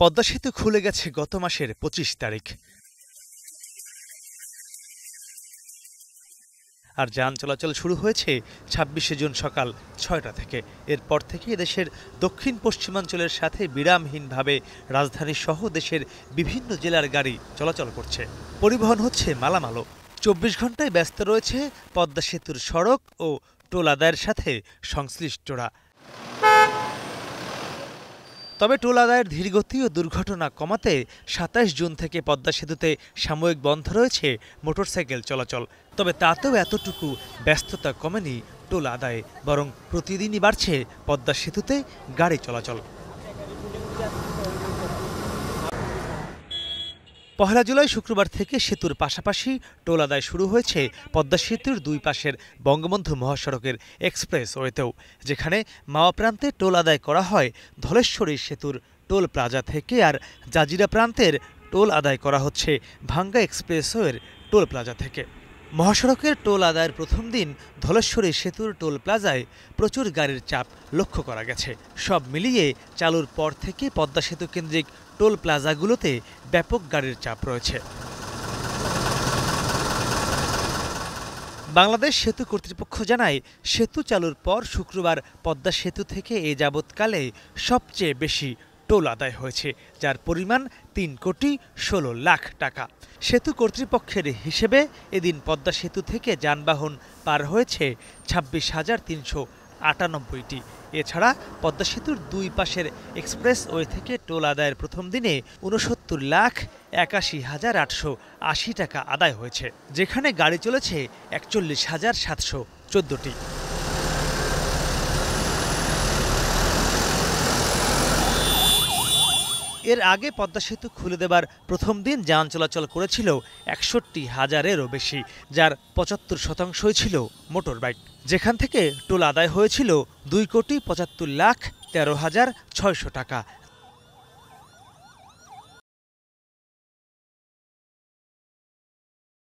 পদ্মা সেতু খুলে গেছে গত মাসের পঁচিশ তারিখ আর যান চলাচল শুরু হয়েছে ছাব্বিশে জুন সকাল ছয়টা থেকে এরপর থেকে দেশের দক্ষিণ পশ্চিমাঞ্চলের সাথে বিরামহীনভাবে রাজধানী সহ দেশের বিভিন্ন জেলার গাড়ি চলাচল করছে পরিবহন হচ্ছে মালামালো চব্বিশ ঘন্টায় ব্যস্ত রয়েছে পদ্মা সেতুর সড়ক ও টোল আদায়ের সাথে সংশ্লিষ্টরা তবে টোল আদায়ের ধীরগতি ও দুর্ঘটনা কমাতে সাতাশ জুন থেকে পদ্মা সেতুতে সাময়িক বন্ধ রয়েছে মোটরসাইকেল চলাচল তবে তাতেও এতটুকু ব্যস্ততা কমেনি টোল আদায়ে বরং প্রতিদিনই বাড়ছে পদ্মা সেতুতে গাড়ি চলাচল পহেলা জুলাই শুক্রবার থেকে সেতুর পাশাপাশি টোল আদায় শুরু হয়েছে পদ্মা সেতুর দুই পাশের বঙ্গবন্ধু মহাসড়কের এক্সপ্রেস ওয়েতেও যেখানে মাওয়া প্রান্তে টোল আদায় করা হয় ধলেশ্বরী সেতুর টোল প্লাজা থেকে আর জাজিরা প্রান্তের টোল আদায় করা হচ্ছে ভাঙ্গা এক্সপ্রেসওয়ের টোল প্লাজা থেকে মহাসড়কের টোল আদায়ের প্রথম দিন ধলেশ্বরী সেতুর টোল প্লাজায় প্রচুর গাড়ির চাপ লক্ষ্য করা গেছে সব মিলিয়ে চালুর পর থেকে পদ্মা সেতু কেন্দ্রিক টোল প্লাজাগুলোতে ব্যাপক গাড়ির চাপ রয়েছে বাংলাদেশ সেতু কর্তৃপক্ষ জানায় সেতু চালুর পর শুক্রবার পদ্মা সেতু থেকে এ যাবৎকালে সবচেয়ে বেশি টোল আদায় হয়েছে যার পরিমাণ তিন কোটি ষোলো লাখ টাকা সেতু কর্তৃপক্ষের হিসেবে এদিন পদ্মা সেতু থেকে যানবাহন পার হয়েছে ছাব্বিশ হাজার তিনশো আটানব্বইটি এছাড়া পদ্মা সেতুর দুই পাশের এক্সপ্রেস ওয়ে থেকে টোল আদায়ের প্রথম দিনে উনসত্তর লাখ একাশি হাজার আটশো আশি টাকা আদায় হয়েছে যেখানে গাড়ি চলেছে একচল্লিশ হাজার সাতশো চোদ্দোটি এর আগে পদ্মা সেতু খুলে দেবার প্রথম দিন যান চলাচল করেছিল একষট্টি হাজারেরও বেশি যার পঁচাত্তর শতাংশই ছিল মোটর বাইক যেখান থেকে টোল আদায় হয়েছিল দুই কোটি পঁচাত্তর লাখ তেরো হাজার ছয়শো টাকা